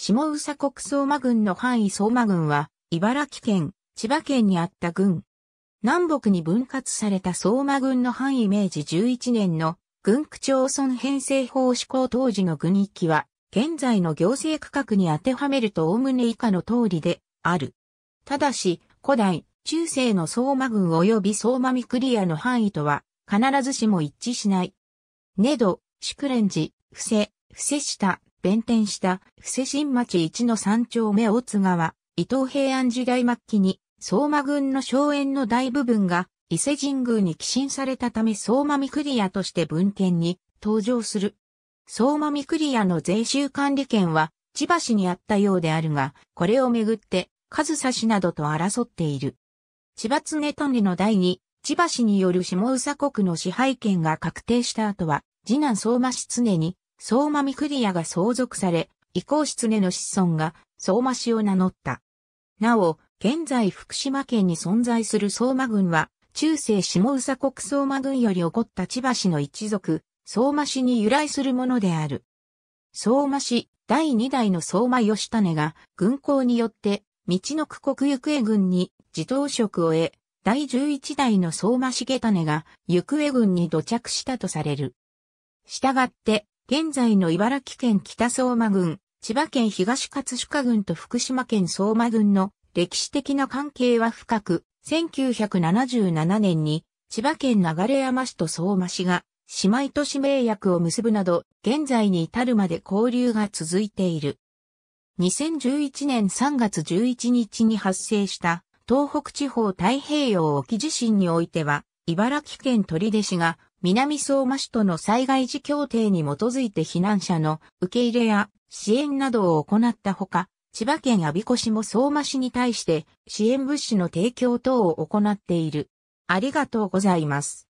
下宇佐国相馬郡の範囲相馬郡は、茨城県、千葉県にあった郡。南北に分割された相馬郡の範囲明治11年の軍区町村編成法施行当時の軍域は、現在の行政区画に当てはめると概ね以下の通りである。ただし、古代、中世の相馬郡及び相馬クリアの範囲とは、必ずしも一致しない。ねど、宿連寺、伏せ、伏せ下、弁天した布施新町一の三丁目大津川、伊東平安時代末期に相馬軍の荘園の大部分が伊勢神宮に寄進されたため相馬御屋として文献に登場する。相馬御屋の税収管理権は千葉市にあったようであるが、これをめぐって数差しなどと争っている。千葉常種の代に千葉市による下宇佐国の支配権が確定した後は、次男相馬氏常に相馬三栗屋が相続され、移行室根の子孫が相馬氏を名乗った。なお、現在福島県に存在する相馬軍は、中世下宇佐国相馬軍より起こった千葉市の一族、相馬氏に由来するものである。相馬氏、第二代の相馬義種が軍港によって道の区国行方軍に自動職を得、第十一代の相馬重種が行方軍に土着したとされる。したがって現在の茨城県北相馬郡、千葉県東葛飾郡と福島県相馬郡の歴史的な関係は深く、1977年に千葉県流山市と相馬市が姉妹都市名約を結ぶなど、現在に至るまで交流が続いている。2011年3月11日に発生した東北地方太平洋沖地震においては、茨城県取手市が南相馬市との災害時協定に基づいて避難者の受け入れや支援などを行ったほか、千葉県阿鼻子市も相馬市に対して支援物資の提供等を行っている。ありがとうございます。